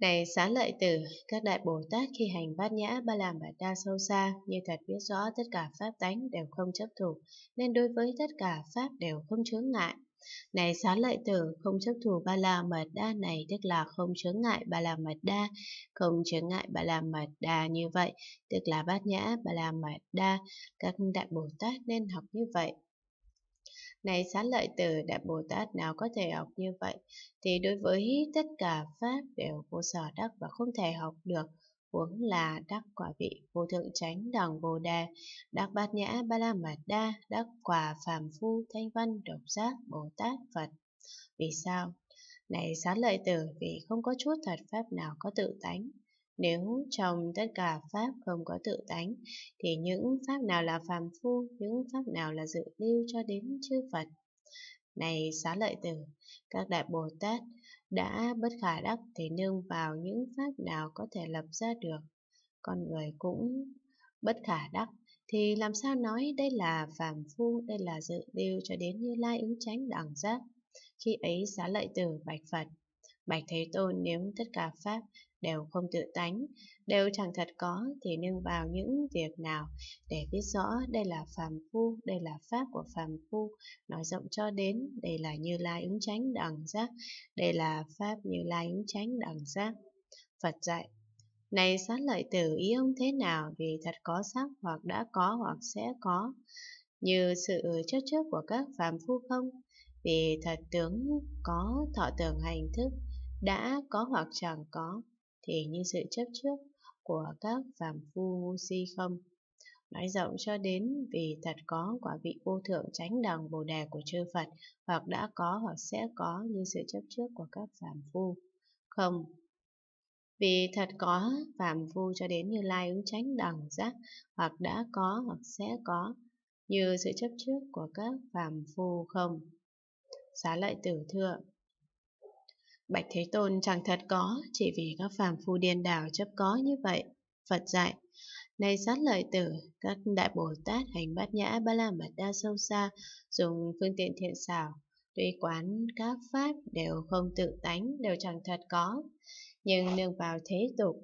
Này xá lợi tử, các đại Bồ Tát khi hành bát nhã ba la mật đa sâu xa, như thật biết rõ tất cả pháp tánh đều không chấp thủ, nên đối với tất cả pháp đều không chướng ngại. Này xá lợi tử, không chấp thủ ba la mật đa này tức là không chướng ngại ba la mật đa, không chướng ngại ba la mật đa như vậy, tức là bát nhã ba la mật đa, các đại Bồ Tát nên học như vậy. Này xá lợi tử, Đại Bồ Tát nào có thể học như vậy, thì đối với tất cả Pháp đều vô sở đắc và không thể học được, huống là đắc quả vị vô thượng chánh đẳng bồ đề đắc bát nhã ba la mật đa đắc quả phàm phu thanh văn độc giác bồ tát phật vì sao này xá lợi tử vì không có chút thật pháp nào có tự tánh nếu trong tất cả pháp không có tự tánh, thì những pháp nào là phàm phu, những pháp nào là dự lưu cho đến chư Phật? Này xá lợi tử, các đại Bồ Tát đã bất khả đắc thì nương vào những pháp nào có thể lập ra được. Con người cũng bất khả đắc thì làm sao nói đây là phàm phu, đây là dự lưu cho đến như lai ứng tránh đẳng giác. Khi ấy xá lợi tử bạch Phật, bạch Thế Tôn nếu tất cả pháp đều không tự tánh, đều chẳng thật có thì nương vào những việc nào để biết rõ đây là phàm phu, đây là pháp của phàm phu, nói rộng cho đến đây là Như Lai ứng chánh đẳng giác, đây là pháp Như Lai ứng chánh đẳng giác. Phật dạy này sát lợi tử ý ông thế nào vì thật có sắc hoặc đã có hoặc sẽ có, như sự chất trước của các phàm phu không? Vì thật tướng có thọ tưởng hành thức, đã có hoặc chẳng có, thì như sự chấp trước của các phàm phu ngu si không? Nói rộng cho đến vì thật có quả vị vô thượng chánh đẳng Bồ Đề của chư Phật hoặc đã có hoặc sẽ có như sự chấp trước của các phàm phu. Không, vì thật có phàm phu cho đến như lai ứng chánh đẳng giác hoặc đã có hoặc sẽ có như sự chấp trước của các phàm phu không. Xá lợi tử thượng Bạch Thế Tôn chẳng thật có, chỉ vì các phàm phu điên đảo chấp có như vậy. Phật dạy, nay sát lợi tử, các đại Bồ Tát hành bát nhã ba la mật đa sâu xa, dùng phương tiện thiện xảo, tuy quán các pháp đều không tự tánh, đều chẳng thật có. Nhưng nương vào thế tục,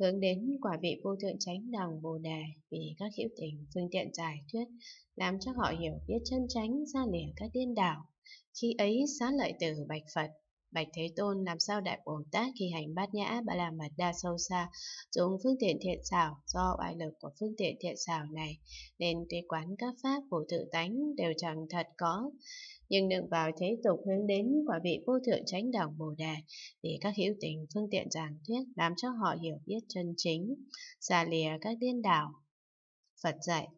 hướng đến quả vị vô thượng chánh đẳng bồ đề vì các hữu tình phương tiện giải thuyết làm cho họ hiểu biết chân chánh ra lìa các điên đảo khi ấy xá lợi tử bạch phật Bạch Thế Tôn làm sao Đại Bồ Tát khi hành bát nhã ba la mật đa sâu xa, dùng phương tiện thiện xảo do oai lực của phương tiện thiện xảo này, nên tuy quán các pháp của tự tánh đều chẳng thật có. Nhưng đừng vào thế tục hướng đến quả vị vô thượng chánh đẳng Bồ Đề, để các hữu tình phương tiện giảng thuyết làm cho họ hiểu biết chân chính, xa lìa các điên đảo. Phật dạy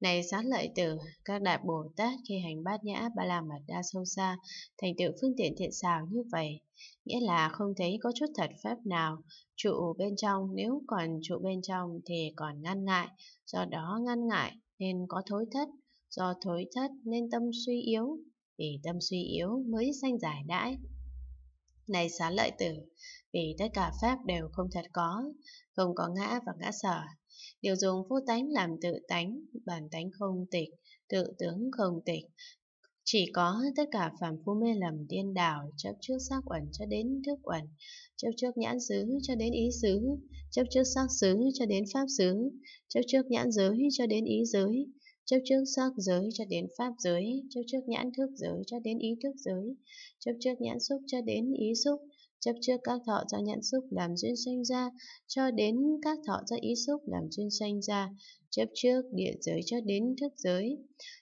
này sát lợi tử, các đại Bồ Tát khi hành bát nhã ba la mật đa sâu xa, thành tựu phương tiện thiện xảo như vậy, nghĩa là không thấy có chút thật pháp nào, trụ bên trong nếu còn trụ bên trong thì còn ngăn ngại, do đó ngăn ngại nên có thối thất, do thối thất nên tâm suy yếu, vì tâm suy yếu mới sanh giải đãi. Này xá lợi tử, vì tất cả pháp đều không thật có, không có ngã và ngã sở, Điều dùng vô tánh làm tự tánh, bản tánh không tịch, tự tướng không tịch. Chỉ có tất cả phàm phu mê lầm điên đảo, chấp trước sắc uẩn cho đến thức uẩn, chấp trước nhãn xứ cho đến ý xứ, chấp trước sắc xứ cho đến pháp xứ, chấp trước nhãn giới cho đến ý giới, chấp trước sắc giới cho đến pháp giới, chấp trước nhãn thức giới cho đến ý thức giới, chấp trước nhãn xúc cho đến ý xúc, chấp trước các thọ do nhãn xúc làm duyên sanh ra, cho đến các thọ do ý xúc làm duyên sanh ra, chấp trước địa giới cho đến thức giới,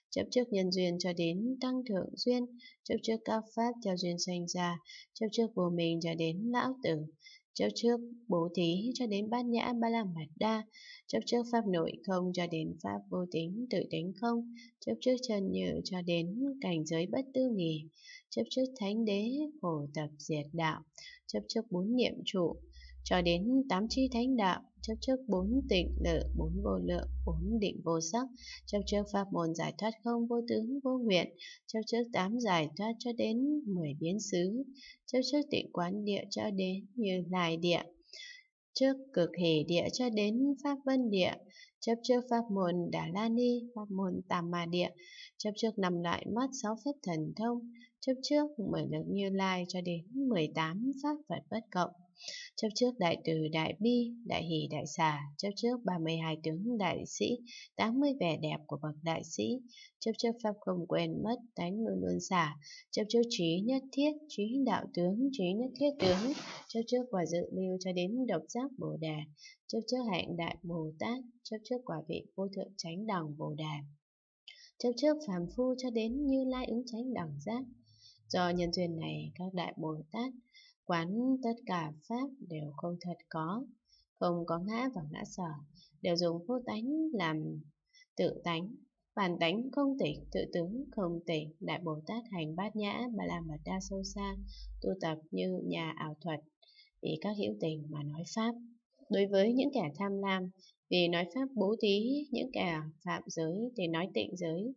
chấp trước nhân duyên cho đến tăng thượng duyên, chấp trước các pháp theo duyên sanh ra, chấp trước vô mình cho đến lão tử, Chấp trước bố thí cho đến bát nhã ba la mật đa, chấp trước pháp nội không cho đến pháp vô tính tự tính không, chấp trước chân như cho đến cảnh giới bất tư nghỉ, chấp trước thánh đế khổ tập diệt đạo, chấp trước bốn niệm trụ, cho đến tám chi thánh đạo, chấp trước bốn tịnh lợi, bốn vô lượng, bốn định vô sắc, chấp trước pháp môn giải thoát không vô tướng vô nguyện, chấp trước tám giải thoát cho đến mười biến xứ, chấp trước tịnh quán địa cho đến như lai địa, trước cực hỷ địa cho đến pháp vân địa, chấp trước pháp môn đà la ni, pháp môn tàm ma địa, chấp trước năm loại mắt sáu phép thần thông, chấp trước 10 lực như lai cho đến 18 sát Phật bất cộng. Chấp trước đại từ đại bi, đại hỷ đại xả, chấp trước 32 tướng đại sĩ, 80 vẻ đẹp của bậc đại sĩ, chấp trước pháp không quên mất, tánh luôn luôn xả, chấp trước trí nhất thiết, trí đạo tướng, trí nhất thiết tướng, chấp trước quả dự lưu cho đến độc giác bồ đề, chấp trước hạnh đại bồ tát, chấp trước quả vị vô thượng chánh đẳng bồ đề chấp trước phàm phu cho đến như lai ứng chánh đẳng giác Do nhân duyên này, các đại Bồ Tát quán tất cả Pháp đều không thật có, không có ngã và ngã sở, đều dùng vô tánh làm tự tánh. Bản tánh không tỉnh, tự tướng không tỉnh, Đại Bồ Tát hành bát nhã, bà làm mật đa sâu xa, tu tập như nhà ảo thuật, vì các hữu tình mà nói Pháp. Đối với những kẻ tham lam, vì nói Pháp bố thí, những kẻ phạm giới thì nói tịnh giới,